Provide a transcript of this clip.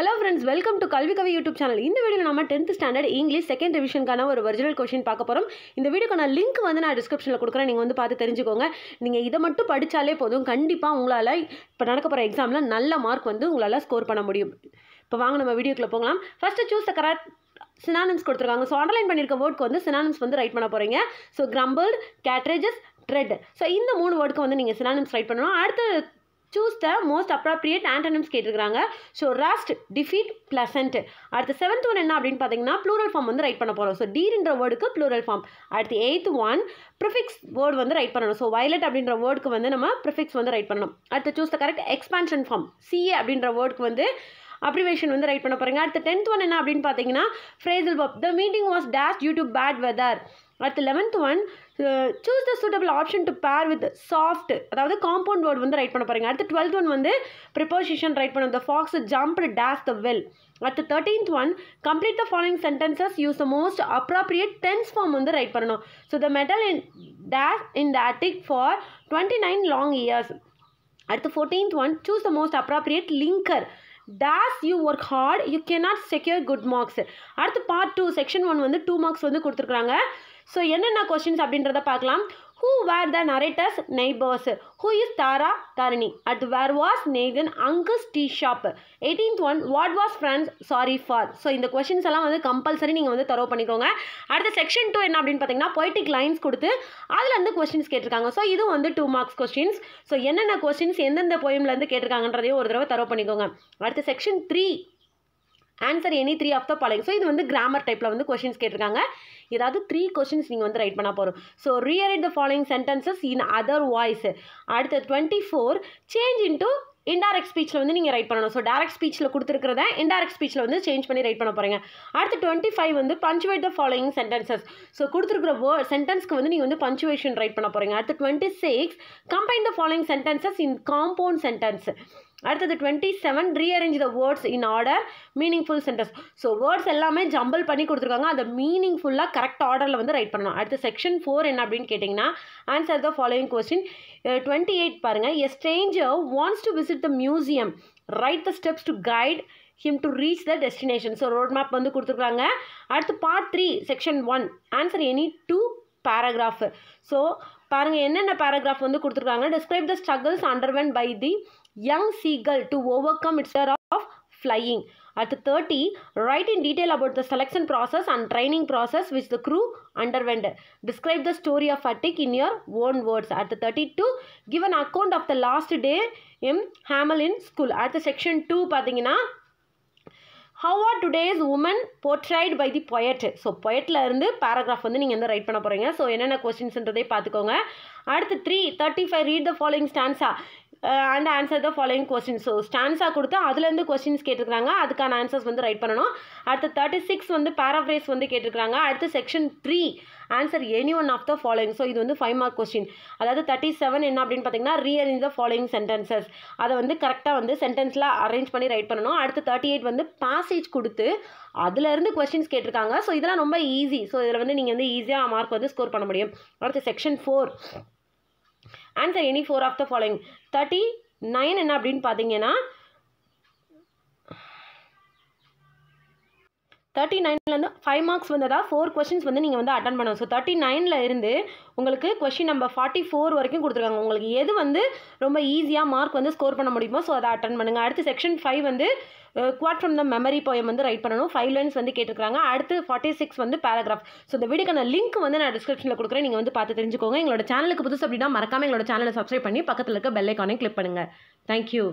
hello friends welcome to கல்வி கவி YouTube channel இந்த வீடியோவில் நம்ம டென்த் ஸ்டாண்டர்ட் இங்கிலீஷ் செகண்ட் ரிவிஷனுக்கான ஒரு ஒரிஜினல் கொஷின் பார்க்க போகிறோம் இந்த வீடியோக்கான லிங்க் வந்து நான் டிஸ்கிரிப்ஷனில் கொடுக்குறேன் நீங்கள் வந்து பார்த்து தெரிஞ்சுக்கோங்க நீங்கள் இதை மட்டும் படித்தாலே போதும் கண்டிப்பாக உங்களால் இப்போ நடக்க போகிற எக்ஸாமில் நல்ல மார்க் வந்து உங்களால் ஸ்கோர் பண்ண முடியும் இப்போ வாங்க நம்ம வீடியோக்குள்ளே போகலாம் first choose the correct synonyms கொடுத்துருக்காங்க ஸோ அண்டர்லைன் பண்ணியிருக்க வேர்ட்க்கு வந்து சினானம்ஸ் வந்து ரைட் பண்ண போகிறீங்க so crumbled courageous dread so இந்த மூணு வேர்டுக்கு வந்து நீங்கள் சினானம்ஸ் ரைட் பண்ணணும் அடுத்து choose the most appropriate antonyms கேட்டிருக்காங்க ஸோ ராஸ்ட் டிஃபீட் பிளசன்ட் அடுத்த செவன்த் ஒன் என்ன அப்படின்னு பார்த்தீங்கன்னா ப்ளூரல் ஃபார்ம் வந்து ரைட் பண்ண போகிறோம் ஸோ டீர்ன்ற வேர்டுக்கு ப்ளூரல் ஃபார்ம் அடுத்து எயித் ஒன் ப்ரிஃபிக்ஸ் வேர்டு வந்து ரைட் பண்ணணும் ஸோ வயலட் அப்படின்ற வேர்டுக்கு வந்து நம்ம ப்ரிஃபிக்ஸ் வந்து ரைட் பண்ணணும் அடுத்து choose the correct expansion form CA அப்படின்ற வேர்டுக்கு வந்து அப்ரிவேஷன் வந்து ரைட் பண்ண பாருங்கள் அடுத்த டென்த் ஒன் என்ன அப்படின்னு பார்த்தீங்கன்னா phrasal verb the meeting was dash due to bad weather அடுத்து eleventh one choose the suitable option to pair with soft அதாவது காம்பவுண்ட் வேர்ட் வந்து ரைட் பண்ண பாருங்கள் அடுத்து டுவெல்த் ஒன் வந்து ப்ரிப்போசிஷன் ரைட் பண்ண the fox jump dash the well அடுத்து thirteenth one complete the following sentences use the most appropriate tense form வந்து write பண்ணணும் so the medal in dash in the attic for twenty nine long years அடுத்து fourteenth one choose the most appropriate linker dash you work hard you not secure good marks அடுத்து part two section one வந்து two marks வந்து கொடுத்துருக்குறாங்க so என்னென்ன questions அப்படின்றத பார்க்கலாம் who were the narrator's neighbours who is Tara Dharani at where was Nagan Angus tea shop eighteenth one what was friend's sorry for so இந்த questions எல்லாம் வந்து கம்பல்சரி நீங்கள் வந்து தரவு பண்ணிக்கோங்க அடுத்த செக்ஷன் டூ என்ன அப்படின்னு பார்த்தீங்கன்னா பொய்டிக் லைன்ஸ் கொடுத்து அதில் வந்து கொஸ்டின்ஸ் கேட்டிருக்காங்க ஸோ இது வந்து டூ மார்க்ஸ் கொஸ்டின்ஸ் ஸோ என்னென்ன கொஸ்டின்ஸ் எந்தெந்த போயம்லேருந்து கேட்டிருக்காங்கன்றதையும் ஒரு தடவை தரவு பண்ணிக்கோங்க அடுத்த section three answer any three of the following so இது வந்து கிராமர் டைப்பில் வந்து கொஷின்ஸ் கேட்டிருக்காங்க ஏதாவது த்ரீ கொஷின்ஸ் நீங்கள் வந்து ரைட் பண்ண போகிறோம் so rewrite the following sentences in other voice அடுத்த twenty four change into indirect ஸ்பீச்சில் வந்து நீங்கள் ரைட் பண்ணணும் ஸோ டேரக்ட் ஸ்பீச்சில் கொடுத்துருக்கிறத இன்டைரக்ட் ஸ்பீச்சில் வந்து சேஞ்ச் பண்ணி ரைட் பண்ண போகிறீங்க அடுத்து டுவெண்ட்டி ஃபைவ் வந்து punctuate the following sentences so கொடுத்துருக்கிற வே சென்டென்ஸ்க்கு வந்து நீங்கள் வந்து பஞ்சுவேஷன் ரைட் பண்ண போகிறீங்க அடுத்து twenty six combine the following sentences in compound sentence அடுத்தது twenty seven rearrange the words in order meaningful sentence so words எல்லாமே ஜம்பிள் பண்ணி கொடுத்துருக்காங்க அந்த மீனிங்ஃபுல்லாக கரெக்ட் ஆர்டரில் வந்து ரைட் பண்ணணும் அடுத்த செக்ஷன் ஃபோர் என்ன அப்படின்னு கேட்டிங்கன்னா answer the following question twenty eight பாருங்கள் a stranger wants to visit the museum write the steps to guide him to reach the destination so road map வந்து கொடுத்துருக்காங்க அடுத்து part three section one answer any two paragraph so பாருங்க என்னென்ன paragraph வந்து கொடுத்துருக்காங்க describe the struggles underwent by the young seagull to overcome its fear of flying at thirty write in detail about the selection process and training process which the crew underwent describe the story of attic in your own words at thirty two given account of the last day M ஹேமலின் in school அடுத்த section two பார்த்தீங்கன்னா how are today's woman portrayed by the poet so பொயட்டில் இருந்து paragraph வந்து நீங்கள் வந்து write பண்ண போகிறீங்க ஸோ என்னென்ன கொஸ்டின்ஸ்ன்றதே பார்த்துக்கோங்க அடுத்து three thirty five read the following stanza and answer the following question so ஸ்டான்ஸாக கொடுத்து அதுலேருந்து கொஸ்டின்ஸ் கேட்டிருக்காங்க அதுக்கான ஆன்சர்ஸ் வந்து ரைட் பண்ணணும் அடுத்து தேர்ட்டி சிக்ஸ் வந்து பேராஃப்ரேஸ் வந்து கேட்டிருக்கிறாங்க அடுத்து section three answer any one of the following so இது வந்து ஃபைவ் மார்க் கொஸ்டின் அதாவது தேர்ட்டி செவன் என்ன அப்படின்னு பார்த்தீங்கன்னா ரீஅரேஞ்ச் த ஃபாலோயிங் சென்டென்சஸ் அதை வந்து கரெக்டாக வந்து சென்டென்ஸில் அரேஞ்ச் பண்ணி ரைட் பண்ணணும் அடுத்து தேர்ட்டி எயிட் வந்து பாசேஜ் கொடுத்து அதுலேருந்து கொஸ்டின்ஸ் கேட்டிருக்காங்க ஸோ இதெல்லாம் ரொம்ப ஈஸி ஸோ இதில் வந்து நீங்கள் வந்து ஈஸியாக மார்க் வந்து ஸ்கோர் பண்ண முடியும் அடுத்து section four answer any four of the following thirty nine என்ன அப்படின்னு பார்த்தீங்கன்னா தேர்ட்டி நைன்லேருந்து ஃபைவ் மார்க்ஸ் வந்ததா ஃபோர் கொஷின்ஸ் வந்து நீங்கள் வந்து அட்டன் பண்ணணும் ஸோ தேர்ட்டி நைனில் இருந்து உங்களுக்கு கொஷின் நம்பர் ஃபார்ட்டி ஃபோர் வரைக்கும் கொடுத்துருக்காங்க உங்களுக்கு எது வந்து ரொம்ப ஈஸியாக மார்க் வந்து ஸ்கோர் பண்ண முடியுமோ ஸோ அதை அட்டன் பண்ணுங்கள் அடுத்து செக்ஷன் ஃபைவ் வந்து quote from the memory poem வந்து ரைட் பண்ணணும் ஃபைவ் லைன்ஸ் வந்து கேட்டிருக்காங்க அடுத்து ஃபார்ட்டி சிக்ஸ் வந்து பேராகிராஃப் ஸோ இந்த வீடியோக்கான லிங்க் வந்து நான் டிஸ்கிரிப்ஷனில் கொடுக்குறேன் நீங்கள் வந்து பார்த்து தெரிஞ்சுக்கோங்க எங்களோட சேனலுக்கு புதுசு அப்படின்னா மறக்காமல் எங்களோட சேனலை சப்ஸ்கிரைப் பண்ணி பக்கத்தில் இருக்க பெல் ஐக்கானே கிளிக் பண்ணுங்கள் தேங்க்யூ